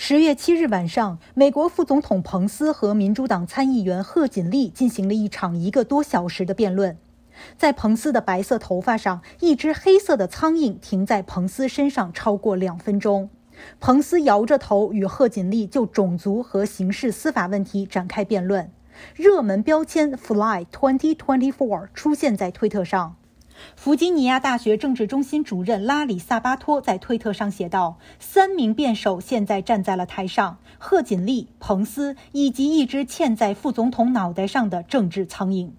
十月七日晚上，美国副总统彭斯和民主党参议员贺锦丽进行了一场一个多小时的辩论。在彭斯的白色头发上，一只黑色的苍蝇停在彭斯身上超过两分钟。彭斯摇着头，与贺锦丽就种族和刑事司法问题展开辩论。热门标签 Fly 2024出现在推特上。弗吉尼亚大学政治中心主任拉里·萨巴托在推特上写道：“三名辩手现在站在了台上，贺锦丽、彭斯以及一只嵌在副总统脑袋上的政治苍蝇。”